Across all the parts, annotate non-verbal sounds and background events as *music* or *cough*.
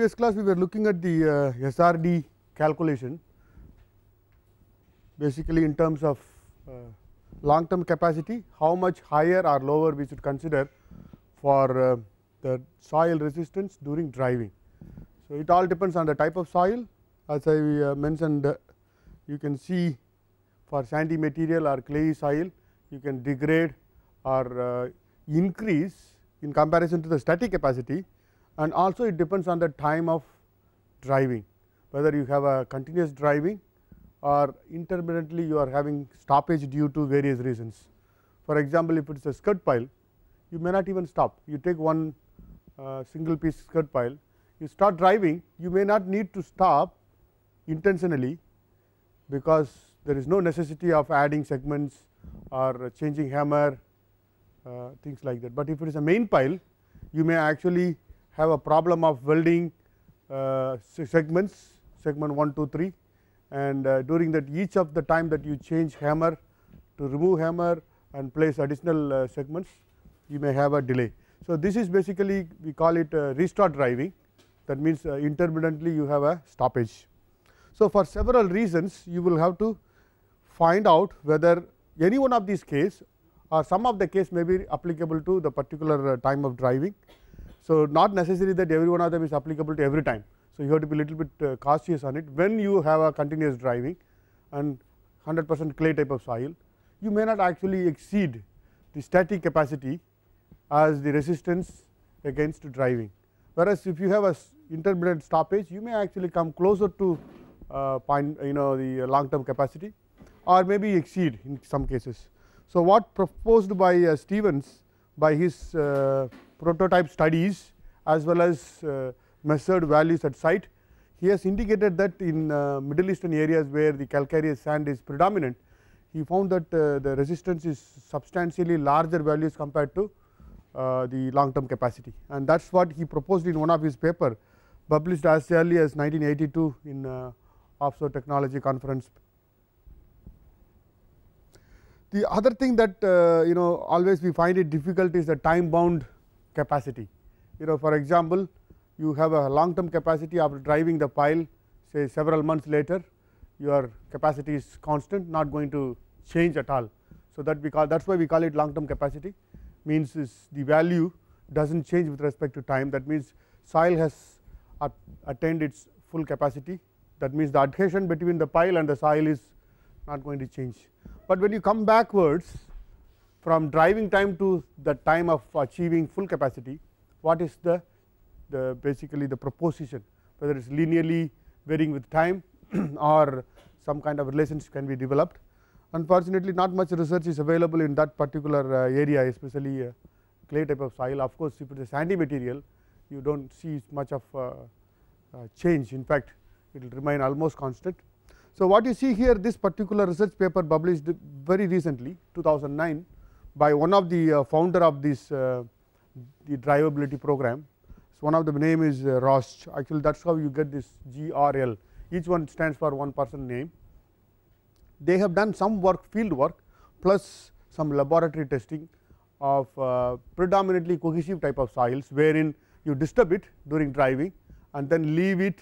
previous class we were looking at the uh, SRD calculation basically in terms of uh, long term capacity how much higher or lower we should consider for uh, the soil resistance during driving. So, it all depends on the type of soil as I uh, mentioned uh, you can see for sandy material or clay soil you can degrade or uh, increase in comparison to the static capacity and also it depends on the time of driving whether you have a continuous driving or intermittently you are having stoppage due to various reasons. For example, if it is a skirt pile you may not even stop you take one uh, single piece skirt pile you start driving you may not need to stop intentionally because there is no necessity of adding segments or changing hammer uh, things like that. But if it is a main pile you may actually have a problem of welding uh, segments segment 1 2 3 and uh, during that each of the time that you change hammer to remove hammer and place additional uh, segments you may have a delay. So, this is basically we call it uh, restart driving that means uh, intermittently you have a stoppage. So, for several reasons you will have to find out whether any one of these case or some of the case may be applicable to the particular uh, time of driving so, not necessary that every one of them is applicable to every time. So, you have to be little bit uh, cautious on it when you have a continuous driving and 100 percent clay type of soil, you may not actually exceed the static capacity as the resistance against driving. Whereas, if you have a intermittent stoppage, you may actually come closer to uh, point, you know the long term capacity or maybe exceed in some cases. So, what proposed by uh, Stevens by his uh, prototype studies as well as uh, measured values at site. He has indicated that in uh, Middle Eastern areas where the calcareous sand is predominant, he found that uh, the resistance is substantially larger values compared to the long term capacity and that is what he proposed in one of his paper published as early as 1982 in offshore technology conference. The other thing that you know always we find it difficult is the time bound capacity. You know for example, you have a long term capacity after driving the pile say several months later your capacity is constant not going to change at all. So, that we call that is why we call it long term capacity means is the value does not change with respect to time that means soil has attained its full capacity that means the adhesion between the pile and the soil is not going to change. But when you come backwards from driving time to the time of achieving full capacity what is the, the basically the proposition whether it is linearly varying with time *clears throat* or some kind of relations can be developed. Unfortunately not much research is available in that particular uh, area especially clay type of soil of course if it is sandy material you do not see much of uh, uh, change in fact it will remain almost constant. So, what you see here this particular research paper published very recently 2009 by one of the uh, founder of this uh, the drivability program. So, one of the name is uh, Rosch actually that is how you get this GRL each one stands for one person name. They have done some work field work plus some laboratory testing of uh, predominantly cohesive type of soils wherein you disturb it during driving and then leave it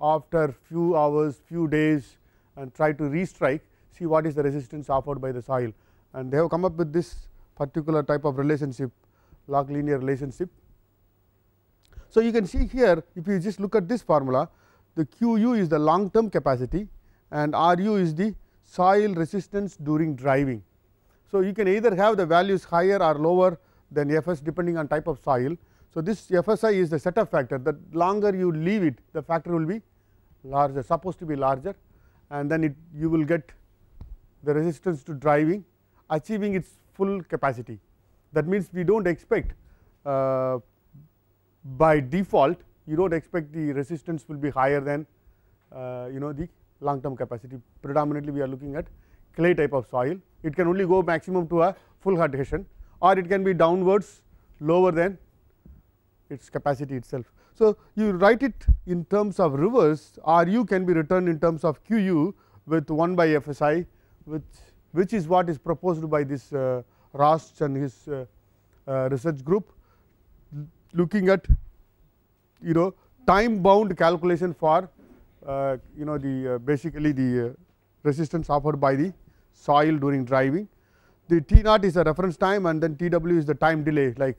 after few hours few days and try to restrike see what is the resistance offered by the soil and they have come up with this particular type of relationship log linear relationship. So, you can see here if you just look at this formula the q u is the long term capacity and r u is the soil resistance during driving. So, you can either have the values higher or lower than f s depending on type of soil. So, this f s i is the setup factor the longer you leave it the factor will be larger supposed to be larger and then it you will get the resistance to driving achieving its full capacity. That means we do not expect uh, by default you do not expect the resistance will be higher than uh, you know the long term capacity predominantly we are looking at clay type of soil it can only go maximum to a full adhesion or it can be downwards lower than its capacity itself. So, you write it in terms of rivers Ru can be written in terms of Qu with 1 by FSI which which is what is proposed by this uh, and his uh, uh, research group looking at you know time bound calculation for uh, you know the uh, basically the uh, resistance offered by the soil during driving. The T naught is a reference time and then T w is the time delay like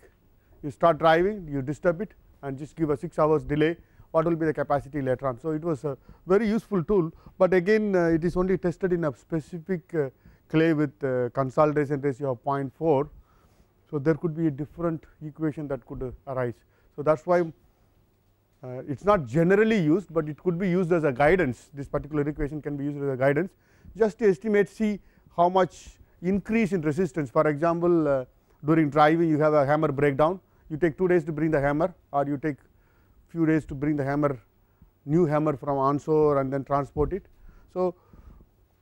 you start driving you disturb it and just give a 6 hours delay what will be the capacity later on. So, it was a very useful tool, but again uh, it is only tested in a specific clay with uh, consolidation ratio of 0.4. So, there could be a different equation that could uh, arise. So, that is why uh, it is not generally used, but it could be used as a guidance this particular equation can be used as a guidance just to estimate see how much increase in resistance for example, uh, during driving you have a hammer breakdown you take 2 days to bring the hammer or you take few days to bring the hammer new hammer from onshore and then transport it. So,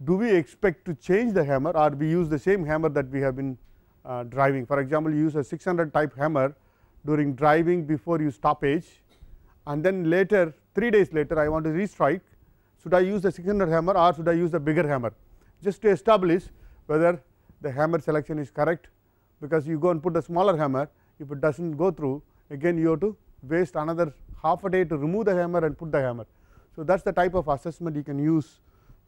do we expect to change the hammer or we use the same hammer that we have been uh, driving. For example, you use a 600 type hammer during driving before you stoppage and then later 3 days later I want to restrike. Should I use the 600 hammer or should I use the bigger hammer just to establish whether the hammer selection is correct because you go and put the smaller hammer if it does not go through again you have to waste another half a day to remove the hammer and put the hammer. So, that is the type of assessment you can use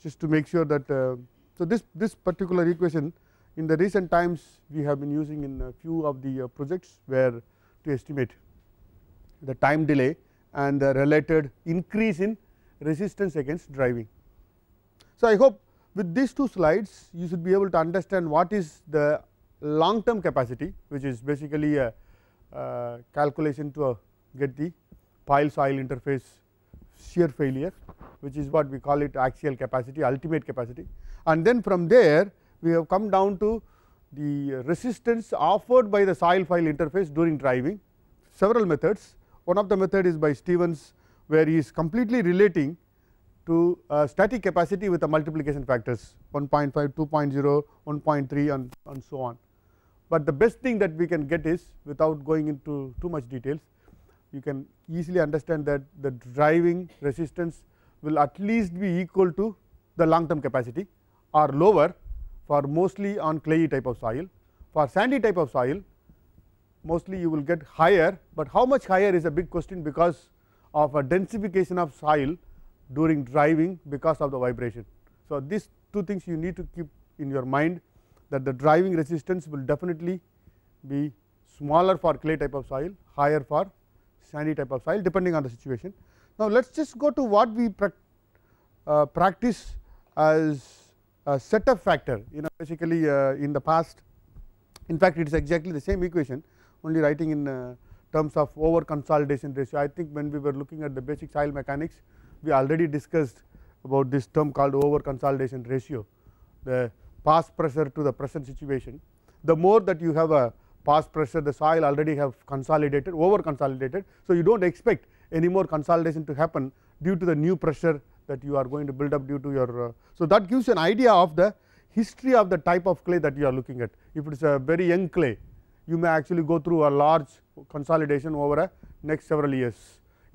just to make sure that uh, so this this particular equation in the recent times we have been using in a few of the uh, projects where to estimate the time delay and the related increase in resistance against driving. So, I hope with these two slides you should be able to understand what is the long term capacity which is basically a, a uh, calculation to a uh, get the pile soil interface shear failure which is what we call it axial capacity ultimate capacity and then from there we have come down to the resistance offered by the soil file interface during driving several methods one of the method is by Stevens where he is completely relating to uh, static capacity with the multiplication factors 1.5, 2.0, 1.3 and, and so on. But the best thing that we can get is without going into too much details you can easily understand that the driving resistance will at least be equal to the long term capacity or lower for mostly on clayey type of soil. For sandy type of soil mostly you will get higher, but how much higher is a big question because of a densification of soil during driving because of the vibration. So, these two things you need to keep in your mind that the driving resistance will definitely be smaller for clay type of soil, higher for sandy type of soil depending on the situation. Now, let us just go to what we pra uh, practice as a setup factor you know basically uh, in the past in fact, it is exactly the same equation only writing in uh, terms of over consolidation ratio. I think when we were looking at the basic soil mechanics we already discussed about this term called over consolidation ratio the past pressure to the present situation. The more that you have a past pressure the soil already have consolidated over consolidated. So, you do not expect any more consolidation to happen due to the new pressure that you are going to build up due to your. Uh, so, that gives you an idea of the history of the type of clay that you are looking at. If it is a very young clay you may actually go through a large consolidation over a next several years.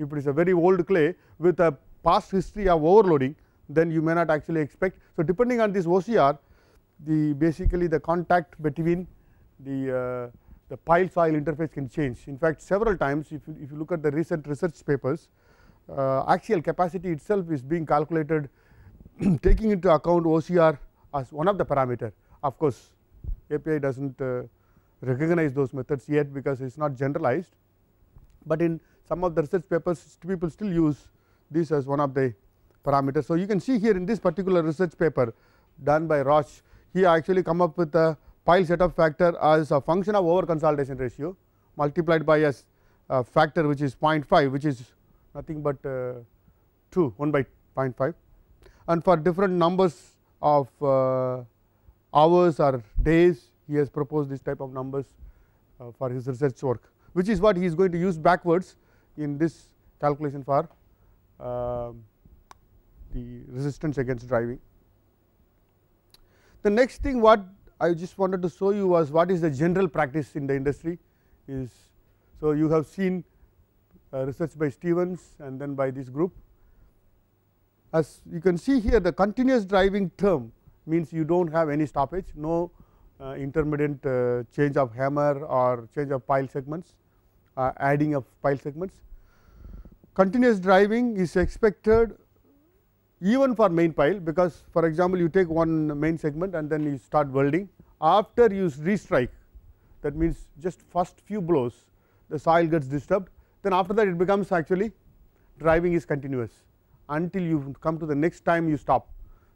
If it is a very old clay with a past history of overloading then you may not actually expect. So, depending on this OCR the basically the contact between the uh, the pile soil interface can change. In fact, several times if you, if you look at the recent research papers, uh, axial capacity itself is being calculated *clears throat* taking into account OCR as one of the parameter. Of course, API does not uh, recognize those methods yet because it is not generalized, but in some of the research papers people still use this as one of the parameters. So, you can see here in this particular research paper done by Roche, he actually come up with a pile setup factor as a function of over consolidation ratio multiplied by a uh, factor which is 0.5 which is nothing but uh, 2 1 by 0.5 and for different numbers of uh, hours or days he has proposed this type of numbers uh, for his research work which is what he is going to use backwards in this calculation for um, the resistance against driving. The next thing what I just wanted to show you was what is the general practice in the industry is. So, you have seen uh, research by Stevens and then by this group. As you can see here the continuous driving term means you do not have any stoppage, no uh, intermittent uh, change of hammer or change of pile segments, uh, adding of pile segments. Continuous driving is expected even for main pile because for example, you take one main segment and then you start welding after you restrike that means just first few blows the soil gets disturbed then after that it becomes actually driving is continuous until you come to the next time you stop.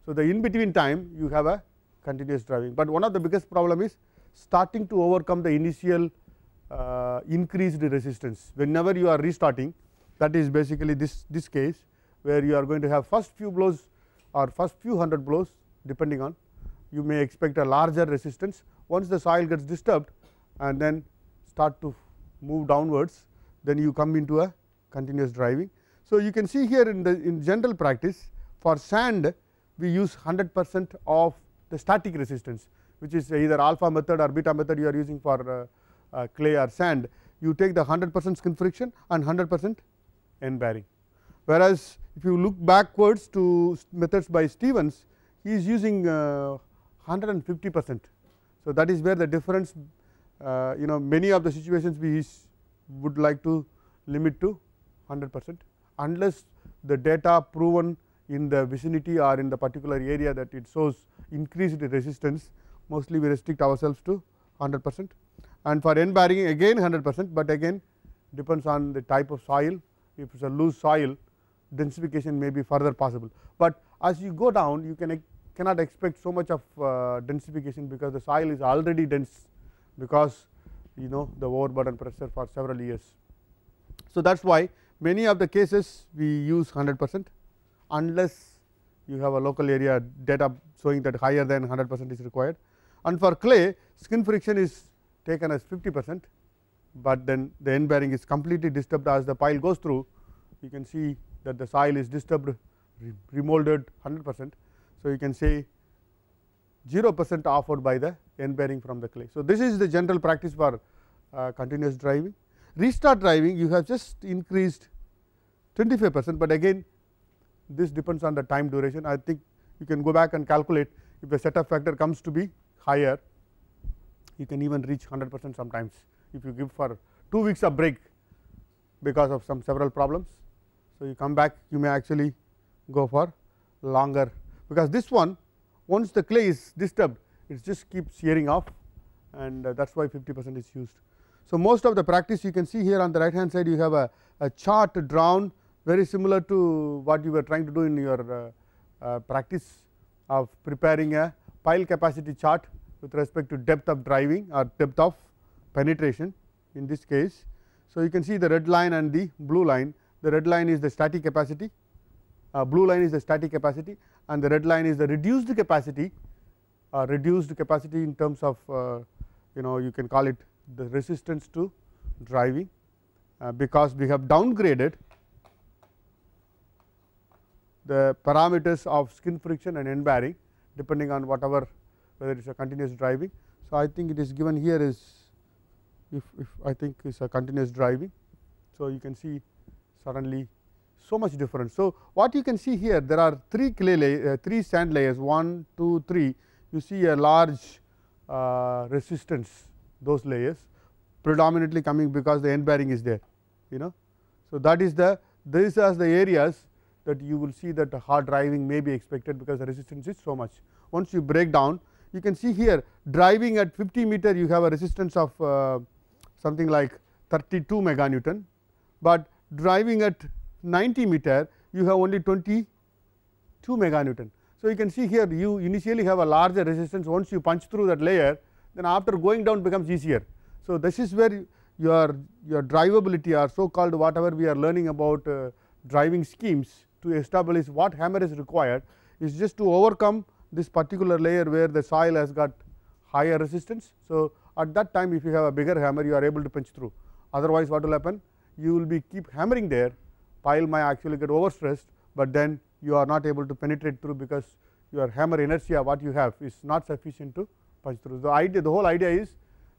So, the in between time you have a continuous driving, but one of the biggest problem is starting to overcome the initial uh, increased resistance whenever you are restarting that is basically this this case where you are going to have first few blows or first few hundred blows depending on you may expect a larger resistance once the soil gets disturbed and then start to move downwards then you come into a continuous driving. So, you can see here in the in general practice for sand we use 100 percent of the static resistance which is either alpha method or beta method you are using for uh, uh, clay or sand you take the 100 percent skin friction and 100 percent end bearing. Whereas, if you look backwards to methods by Stevens, he is using uh, 150 percent. So, that is where the difference uh, you know many of the situations we would like to limit to 100 percent unless the data proven in the vicinity or in the particular area that it shows increased resistance mostly we restrict ourselves to 100 percent and for n bearing again 100 percent, but again depends on the type of soil if it is a loose soil densification may be further possible. But as you go down you can cannot expect so much of uh, densification because the soil is already dense because you know the overburden pressure for several years. So that is why many of the cases we use 100 percent unless you have a local area data showing that higher than 100 percent is required and for clay skin friction is taken as 50 percent, but then the end bearing is completely disturbed as the pile goes through you can see that the soil is disturbed remolded 100 percent. So, you can say 0 percent offered by the end bearing from the clay. So, this is the general practice for uh, continuous driving. Restart driving you have just increased 25 percent, but again this depends on the time duration. I think you can go back and calculate if the setup factor comes to be higher you can even reach 100 percent sometimes if you give for 2 weeks of break because of some several problems so, you come back you may actually go for longer because this one once the clay is disturbed it just keeps shearing off and uh, that is why 50 percent is used. So, most of the practice you can see here on the right hand side you have a, a chart drawn very similar to what you were trying to do in your uh, uh, practice of preparing a pile capacity chart with respect to depth of driving or depth of penetration in this case. So, you can see the red line and the blue line the red line is the static capacity, uh, blue line is the static capacity and the red line is the reduced capacity, uh, reduced capacity in terms of uh, you know you can call it the resistance to driving uh, because we have downgraded the parameters of skin friction and end bearing depending on whatever whether it is a continuous driving. So, I think it is given here is if, if I think it's a continuous driving. So, you can see suddenly so much difference. So, what you can see here there are 3 clay uh, 3 sand layers 1, 2, 3 you see a large uh, resistance those layers predominantly coming because the end bearing is there you know. So, that is the these are the areas that you will see that hard driving may be expected because the resistance is so much. Once you break down you can see here driving at 50 meter you have a resistance of uh, something like 32 mega Newton, but driving at 90 meter, you have only 22 mega Newton. So, you can see here you initially have a larger resistance once you punch through that layer then after going down becomes easier. So, this is where your, your drivability or so called whatever we are learning about uh, driving schemes to establish what hammer is required is just to overcome this particular layer where the soil has got higher resistance. So, at that time if you have a bigger hammer you are able to punch through otherwise what will happen you will be keep hammering there pile might actually get overstressed, but then you are not able to penetrate through because your hammer inertia what you have is not sufficient to punch through. The idea the whole idea is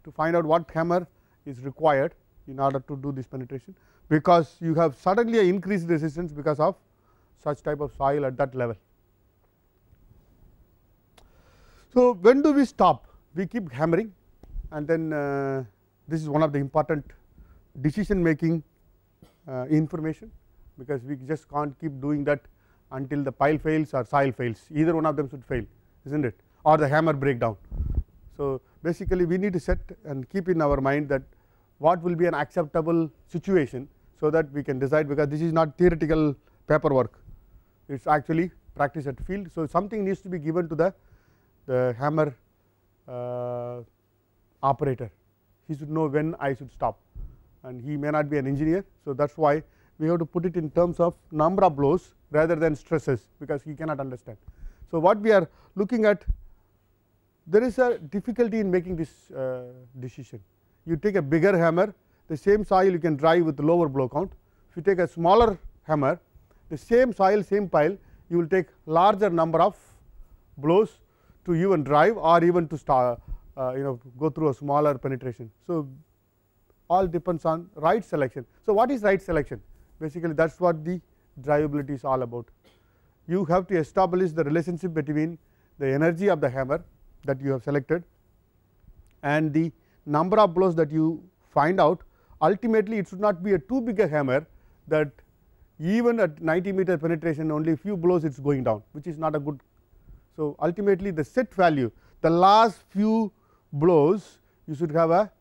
to find out what hammer is required in order to do this penetration because you have suddenly increased resistance because of such type of soil at that level. So, when do we stop? We keep hammering and then uh, this is one of the important decision making uh, information because we just can't keep doing that until the pile fails or soil fails either one of them should fail isn't it or the hammer breakdown. So basically we need to set and keep in our mind that what will be an acceptable situation so that we can decide because this is not theoretical paperwork it is actually practice at field. So something needs to be given to the, the hammer uh, operator he should know when I should stop and he may not be an engineer. So, that is why we have to put it in terms of number of blows rather than stresses because he cannot understand. So, what we are looking at there is a difficulty in making this uh, decision. You take a bigger hammer the same soil you can drive with lower blow count. If you take a smaller hammer the same soil same pile you will take larger number of blows to even drive or even to start, uh, you know go through a smaller penetration. So, all depends on right selection. So, what is right selection? Basically, that is what the drivability is all about. You have to establish the relationship between the energy of the hammer that you have selected and the number of blows that you find out. Ultimately, it should not be a too big a hammer that even at 90 meter penetration only few blows it is going down which is not a good. So, ultimately the set value the last few blows you should have a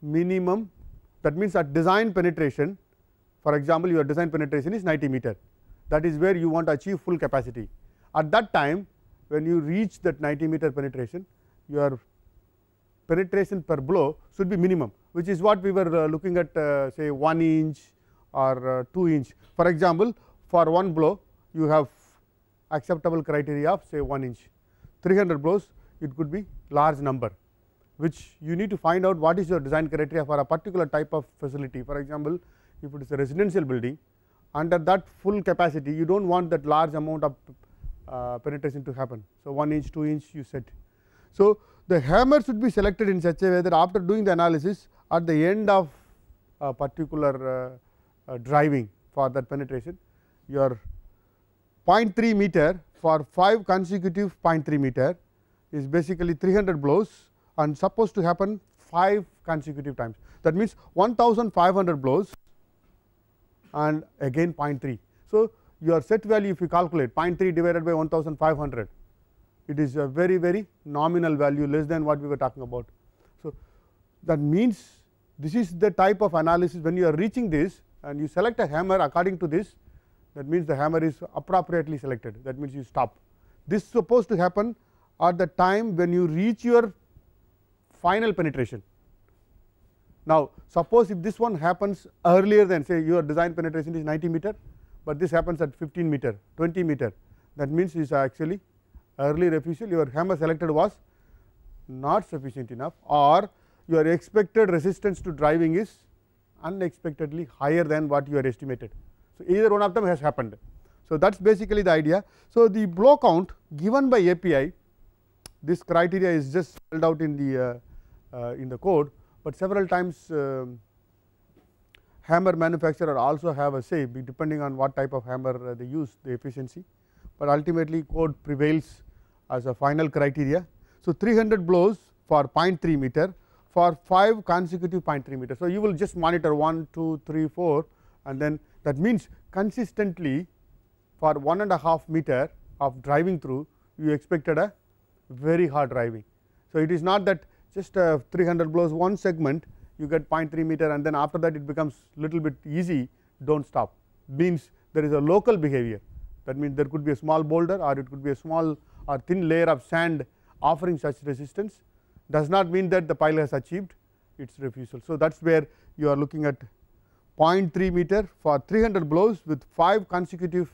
minimum that means at design penetration, for example, your design penetration is 90 meter. That is where you want to achieve full capacity. At that time, when you reach that 90 meter penetration, your penetration per blow should be minimum, which is what we were uh, looking at uh, say 1 inch or uh, 2 inch. For example, for one blow, you have acceptable criteria of say 1 inch, 300 blows, it could be large number which you need to find out what is your design criteria for a particular type of facility. For example, if it is a residential building, under that full capacity, you do not want that large amount of uh, penetration to happen. So, 1 inch, 2 inch you set. So, the hammer should be selected in such a way that after doing the analysis at the end of a particular uh, uh, driving for that penetration, your 0.3 meter for 5 consecutive 0.3 meter is basically 300 blows and supposed to happen 5 consecutive times. That means 1500 blows and again 0.3. So, your set value if you calculate 0.3 divided by 1500, it is a very very nominal value less than what we were talking about. So, that means this is the type of analysis when you are reaching this and you select a hammer according to this that means the hammer is appropriately selected that means you stop. This supposed to happen at the time when you reach your final penetration. Now, suppose if this one happens earlier than say your design penetration is 90 meter, but this happens at 15 meter, 20 meter that means is actually early refusal your hammer selected was not sufficient enough or your expected resistance to driving is unexpectedly higher than what you are estimated. So, either one of them has happened. So, that is basically the idea. So, the blow count given by API this criteria is just spelled out in the uh, uh, in the code, but several times um, hammer manufacturer also have a say depending on what type of hammer uh, they use the efficiency, but ultimately code prevails as a final criteria. So, 300 blows for 0.3 meter for 5 consecutive 0.3 meter. So, you will just monitor 1, 2, 3, 4 and then that means consistently for one and a half meter of driving through you expected a very hard driving. So, it is not that just uh, 300 blows one segment you get 0.3 meter and then after that it becomes little bit easy do not stop means there is a local behavior that means there could be a small boulder or it could be a small or thin layer of sand offering such resistance does not mean that the pile has achieved its refusal. So, that is where you are looking at 0.3 meter for 300 blows with 5 consecutive.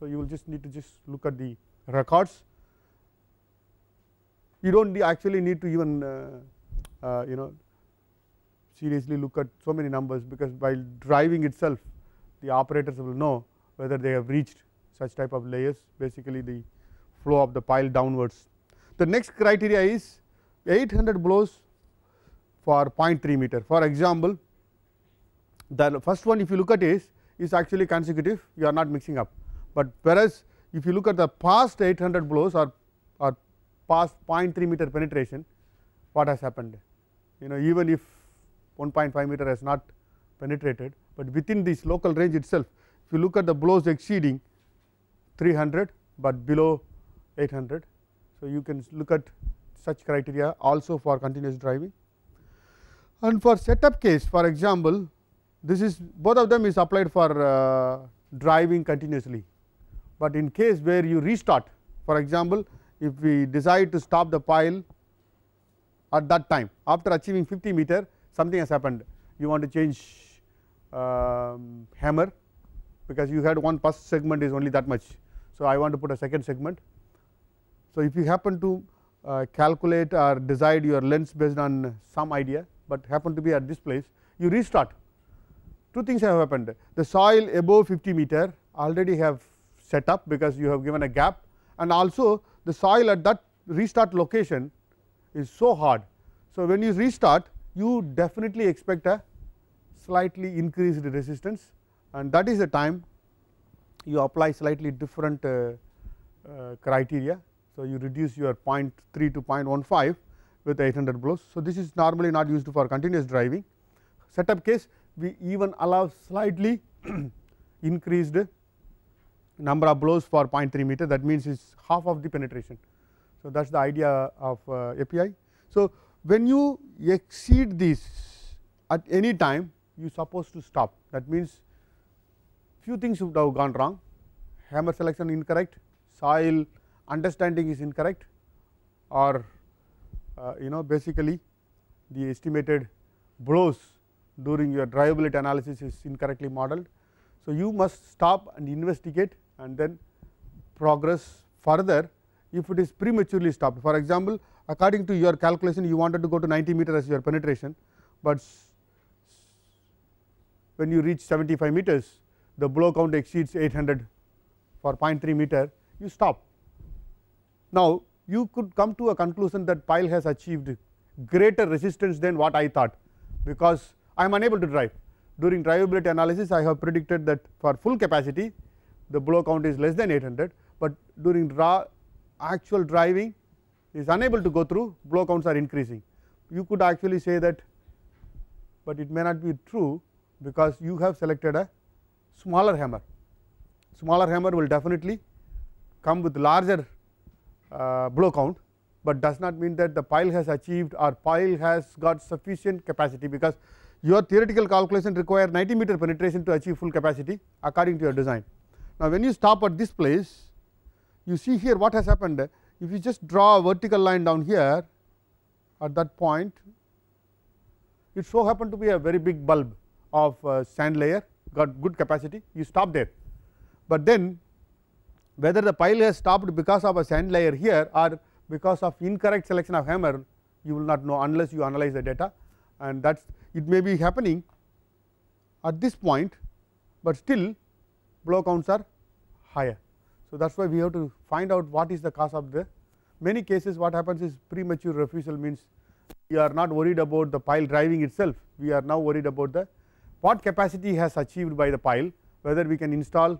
So, you will just need to just look at the records you do not actually need to even uh, uh, you know seriously look at so many numbers because while driving itself the operators will know whether they have reached such type of layers basically the flow of the pile downwards. The next criteria is 800 blows for 0.3 meter for example the first one if you look at is is actually consecutive you are not mixing up but whereas if you look at the past 800 blows or past 0.3 meter penetration what has happened you know even if 1.5 meter has not penetrated but within this local range itself if you look at the blows exceeding 300 but below 800 so you can look at such criteria also for continuous driving and for setup case for example this is both of them is applied for uh, driving continuously but in case where you restart for example if we decide to stop the pile at that time after achieving 50 meter something has happened you want to change uh, hammer because you had one first segment is only that much. So, I want to put a second segment. So, if you happen to uh, calculate or decide your length based on some idea, but happen to be at this place you restart. Two things have happened the soil above 50 meter already have set up because you have given a gap and also the soil at that restart location is so hard. So, when you restart you definitely expect a slightly increased resistance and that is the time you apply slightly different uh, uh, criteria. So, you reduce your 0.3 to 0.15 with 800 blows. So, this is normally not used for continuous driving setup case we even allow slightly *clears throat* increased number of blows for 0.3 meter that means it's half of the penetration. So that is the idea of uh, API. So when you exceed this at any time you supposed to stop that means few things would have gone wrong hammer selection incorrect soil understanding is incorrect or uh, you know basically the estimated blows during your drivability analysis is incorrectly modeled. So you must stop and investigate and then progress further if it is prematurely stopped. For example, according to your calculation you wanted to go to 90 meter as your penetration, but when you reach 75 meters the blow count exceeds 800 for 0.3 meter you stop. Now, you could come to a conclusion that pile has achieved greater resistance than what I thought because I am unable to drive. During drivability analysis I have predicted that for full capacity the blow count is less than 800, but during raw actual driving is unable to go through blow counts are increasing. You could actually say that, but it may not be true because you have selected a smaller hammer. Smaller hammer will definitely come with larger uh, blow count, but does not mean that the pile has achieved or pile has got sufficient capacity because your theoretical calculation require 90 meter penetration to achieve full capacity according to your design. Now, when you stop at this place, you see here what has happened. If you just draw a vertical line down here at that point, it so happened to be a very big bulb of uh, sand layer, got good capacity, you stop there. But then whether the pile has stopped because of a sand layer here or because of incorrect selection of hammer, you will not know unless you analyze the data and that it may be happening at this point, but still blow counts are higher. So that is why we have to find out what is the cause of the many cases what happens is premature refusal means we are not worried about the pile driving itself we are now worried about the what capacity has achieved by the pile whether we can install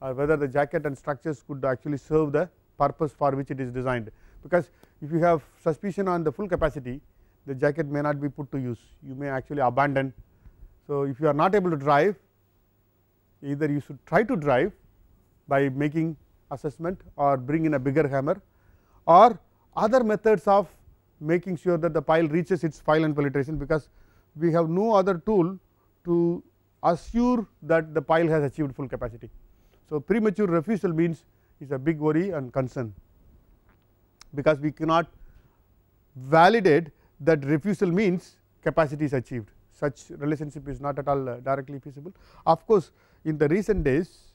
or whether the jacket and structures could actually serve the purpose for which it is designed because if you have suspicion on the full capacity the jacket may not be put to use you may actually abandon. So, if you are not able to drive either you should try to drive by making assessment or bring in a bigger hammer or other methods of making sure that the pile reaches its pile and penetration because we have no other tool to assure that the pile has achieved full capacity. So, premature refusal means is a big worry and concern because we cannot validate that refusal means capacity is achieved such relationship is not at all uh, directly feasible. Of course, in the recent days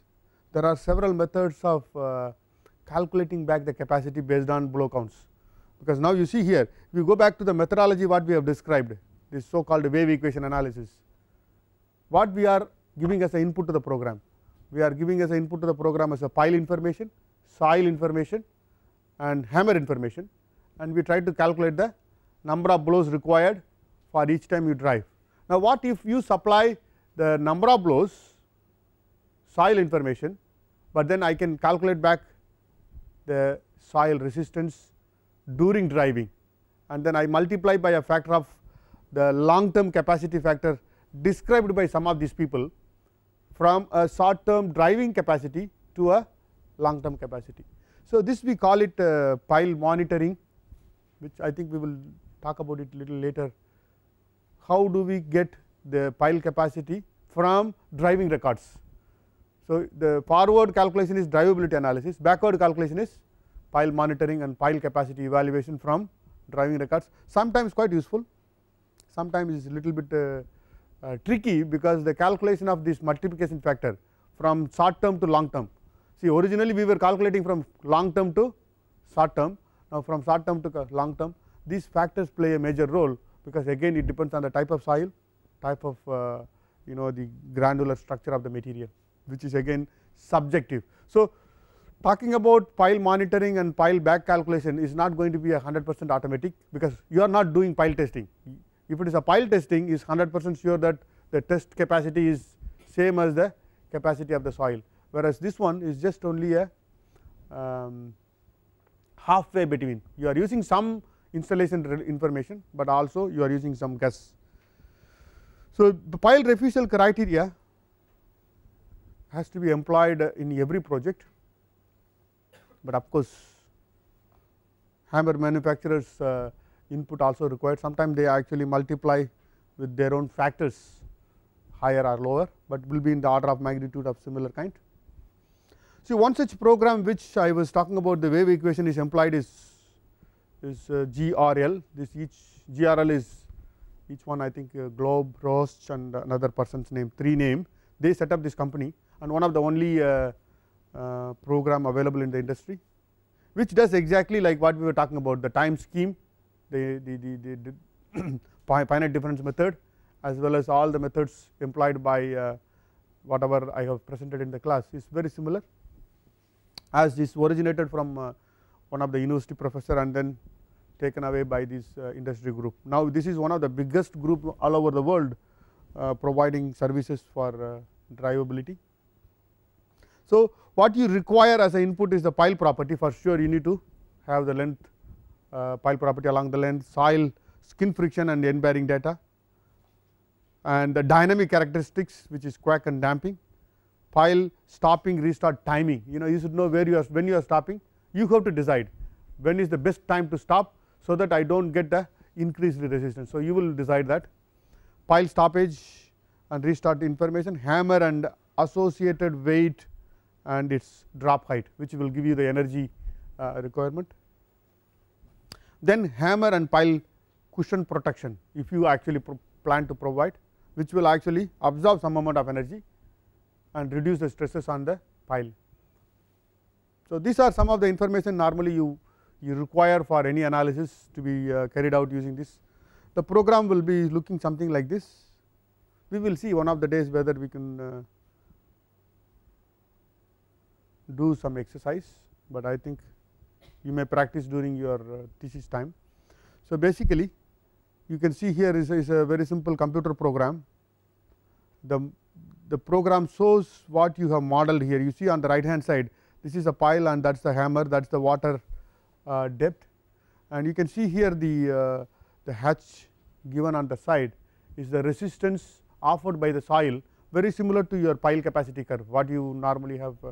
there are several methods of uh, calculating back the capacity based on blow counts because now you see here we go back to the methodology what we have described this so called wave equation analysis what we are giving as an input to the program we are giving as an input to the program as a pile information soil information and hammer information and we try to calculate the number of blows required for each time you drive now what if you supply the number of blows soil information, but then I can calculate back the soil resistance during driving and then I multiply by a factor of the long term capacity factor described by some of these people from a short term driving capacity to a long term capacity. So, this we call it uh, pile monitoring which I think we will talk about it little later. How do we get the pile capacity from driving records? So, the forward calculation is drivability analysis, backward calculation is pile monitoring and pile capacity evaluation from driving records sometimes quite useful, sometimes it is little bit uh, uh, tricky because the calculation of this multiplication factor from short term to long term. See originally we were calculating from long term to short term, now from short term to long term these factors play a major role because again it depends on the type of soil, type of uh, you know the granular structure of the material which is again subjective. So, talking about pile monitoring and pile back calculation is not going to be a 100 percent automatic because you are not doing pile testing. If it is a pile testing is 100 percent sure that the test capacity is same as the capacity of the soil whereas this one is just only a um, halfway between you are using some installation information, but also you are using some guess. So, the pile refusal criteria has to be employed in every project, but of course hammer manufacturers uh, input also required sometimes they actually multiply with their own factors higher or lower, but will be in the order of magnitude of similar kind. See one such program which I was talking about the wave equation is employed is, is uh, GRL this each GRL is each one I think uh, Globe, Rost and another person's name 3 name they set up this company and one of the only uh, uh, program available in the industry which does exactly like what we were talking about the time scheme the, the, the, the *clears throat* finite difference method as well as all the methods implied by uh, whatever I have presented in the class is very similar as this originated from one of the university professor and then taken away by this industry group. Now this is one of the biggest group all over the world providing services for drivability so, what you require as an input is the pile property for sure you need to have the length uh, pile property along the length, soil skin friction and end bearing data and the dynamic characteristics which is quack and damping, pile stopping restart timing you know you should know where you are when you are stopping you have to decide when is the best time to stop so that I do not get the increased resistance. So, you will decide that pile stoppage and restart information hammer and associated weight and its drop height which will give you the energy uh, requirement. Then hammer and pile cushion protection if you actually plan to provide which will actually absorb some amount of energy and reduce the stresses on the pile. So, these are some of the information normally you, you require for any analysis to be uh, carried out using this. The program will be looking something like this. We will see one of the days whether we can uh, do some exercise, but I think you may practice during your uh, thesis time. So, basically you can see here is a, is a very simple computer program. The, the program shows what you have modeled here. You see on the right hand side this is a pile and that is the hammer that is the water uh, depth and you can see here the, uh, the hatch given on the side is the resistance offered by the soil very similar to your pile capacity curve what you normally have uh,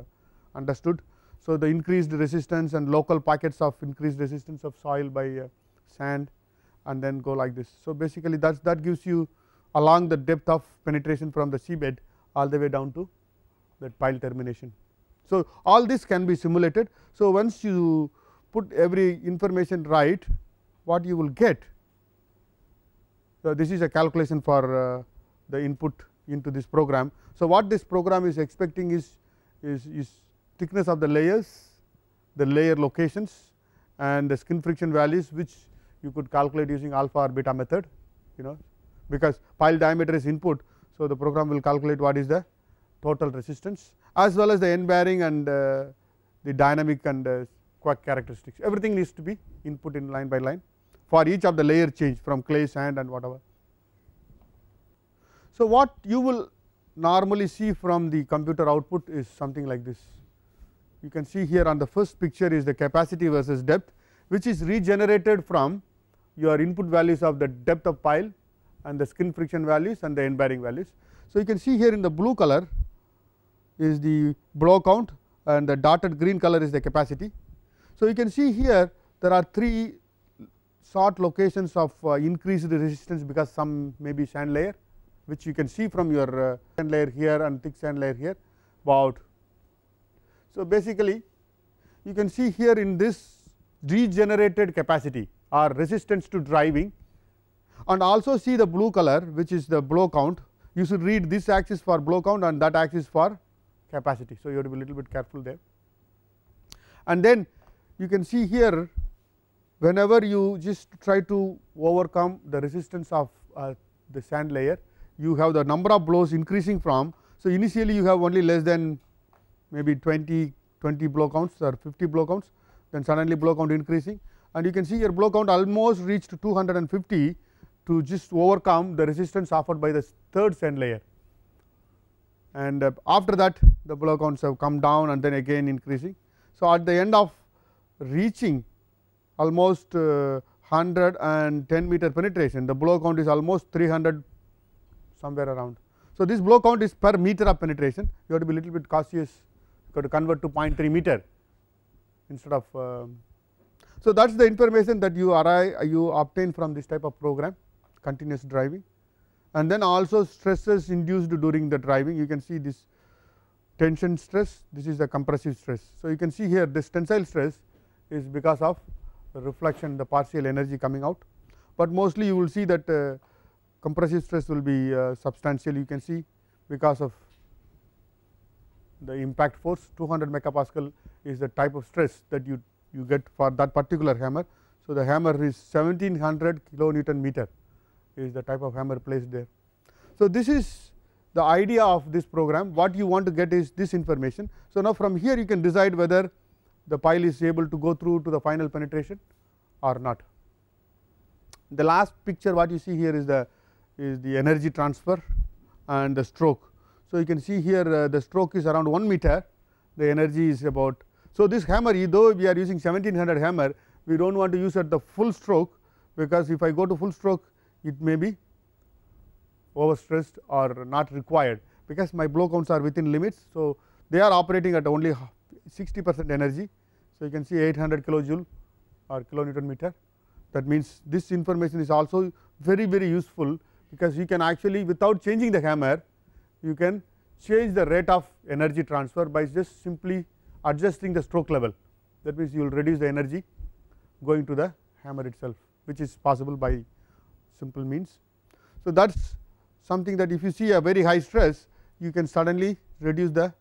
understood. So, the increased resistance and local pockets of increased resistance of soil by uh, sand and then go like this. So, basically that that gives you along the depth of penetration from the seabed all the way down to that pile termination. So, all this can be simulated. So, once you put every information right what you will get so, this is a calculation for uh, the input into this program. So, what this program is expecting is, is, is thickness of the layers, the layer locations and the skin friction values which you could calculate using alpha or beta method you know because pile diameter is input. So, the program will calculate what is the total resistance as well as the end bearing and uh, the dynamic and uh, quirk characteristics everything needs to be input in line by line for each of the layer change from clay sand and whatever. So, what you will normally see from the computer output is something like this you can see here on the first picture is the capacity versus depth which is regenerated from your input values of the depth of pile and the skin friction values and the end bearing values. So, you can see here in the blue color is the blow count and the dotted green color is the capacity. So, you can see here there are three short locations of uh, increased resistance because some may be sand layer which you can see from your uh, sand layer here and thick sand layer here about so, basically you can see here in this regenerated capacity or resistance to driving and also see the blue color which is the blow count you should read this axis for blow count and that axis for capacity. So, you have to be a little bit careful there and then you can see here whenever you just try to overcome the resistance of uh, the sand layer you have the number of blows increasing from. So, initially you have only less than maybe 20, 20 blow counts or 50 blow counts, then suddenly blow count increasing and you can see your blow count almost reached 250 to just overcome the resistance offered by the third sand layer. And uh, after that the blow counts have come down and then again increasing. So, at the end of reaching almost 110 uh, meter penetration the blow count is almost 300 somewhere around. So, this blow count is per meter of penetration you have to be little bit cautious got to convert to 0.3 meter instead of. Uh, so that is the information that you arrive you obtain from this type of program continuous driving and then also stresses induced during the driving you can see this tension stress this is the compressive stress. So you can see here this tensile stress is because of the reflection the partial energy coming out but mostly you will see that uh, compressive stress will be uh, substantial you can see because of the impact force 200 megapascal is the type of stress that you, you get for that particular hammer. So, the hammer is 1700 kilonewton meter is the type of hammer placed there. So, this is the idea of this program what you want to get is this information. So, now from here you can decide whether the pile is able to go through to the final penetration or not. The last picture what you see here is the is the energy transfer and the stroke. So, you can see here uh, the stroke is around 1 meter, the energy is about. So, this hammer though we are using 1700 hammer, we do not want to use at the full stroke because if I go to full stroke it may be overstressed or not required because my blow counts are within limits. So, they are operating at only 60 percent energy. So, you can see 800 kilojoule or kilonewton meter that means this information is also very very useful because you can actually without changing the hammer you can change the rate of energy transfer by just simply adjusting the stroke level that means you will reduce the energy going to the hammer itself which is possible by simple means. So, that is something that if you see a very high stress you can suddenly reduce the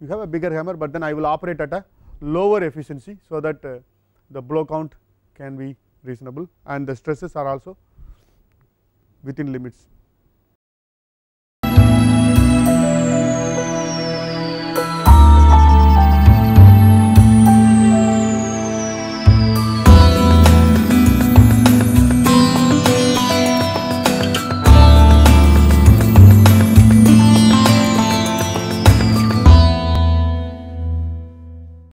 you have a bigger hammer, but then I will operate at a lower efficiency. So, that uh, the blow count can be reasonable and the stresses are also within limits.